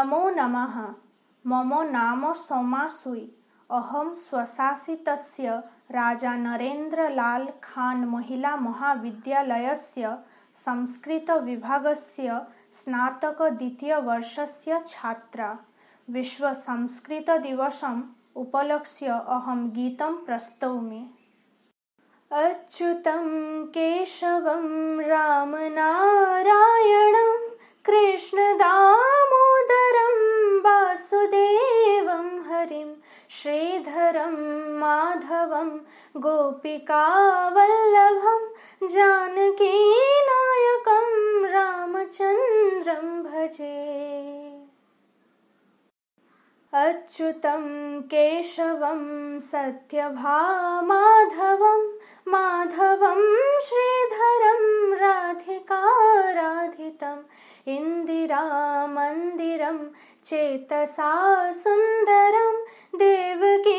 नमो नमः मम नाम सोमासुई अहम स्वशासित राजा नरेन्द्रलाल खान महिला महाविद्यालय संस्कृत विभाग से स्नातक द्वितीय वर्ष से छात्रा विश्व संस्कृत दिवस उपलक्ष्य अहम गीत प्रस्तौमि अच्युतं केशवं रामना श्रीधरं माधवं गोपिकावल्लभं जानकीनायकं रामचन्द्रं भजे अच्युतं केशवं सत्यभा माधवम् माधवं श्रीधरं राधिकाराधितम् इन्दिरामन्दिरं चेतसा सुन्दरम् देवकी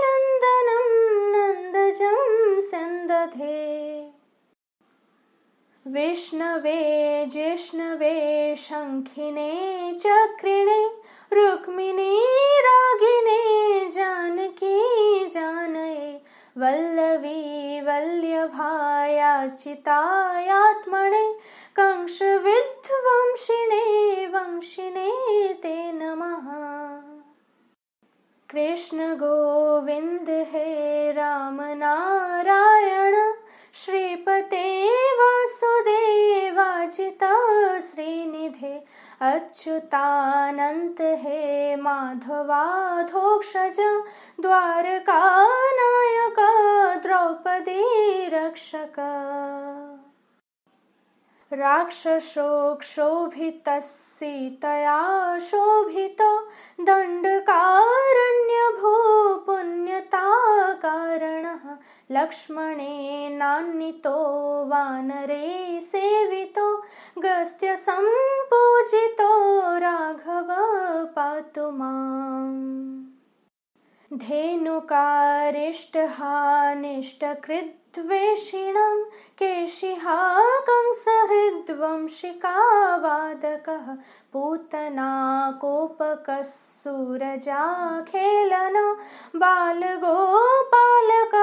नन्दनं नन्दजं सन्दधे विष्णवे जिष्णवे शङ्खिने चक्रिणे रुक्मिणी रागिने जानकी जानये वल्लवी वल्ल्यभायार्चितायात्मणे कंशविध्वंशिणे वंशिने ते नमः कृष्ण गोविंद हे रामनारायण श्रीपते वासुदेवाजिता श्रीनिधे अच्युतानन्त हे माधवाधोक्षज द्वारकाना राक्षसोक्षोभितसीतया शोभित दण्डकारण्यभूपुण्यताकारणः दण्डकारण्यभोपुण्यताकारणः लक्ष्मणेनान्वितो वानरे सेवितो गस्त्यसम्पूजितो राघव पातु माम् धेनुकारिष्टहानिष्टकृद्वेषिणं केशिहाकं सहृद्वंशिकावादकः पूतना बालगोपालक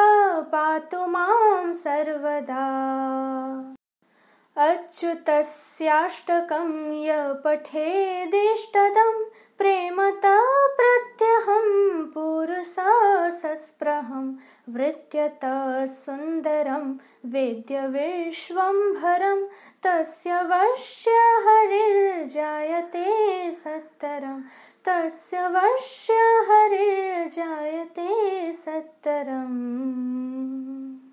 पातु मां सर्वदा अच्युतस्याष्टकं यपठेदिष्टदं प्रेमता प्रत्यहं वृत्यत वृत्यतसुन्दरं वेद्यविश्वम्भरं तस्य वश्य हरिर्जायते सत्तरम् तस्य वश्य हरिर्जायते सत्तरम्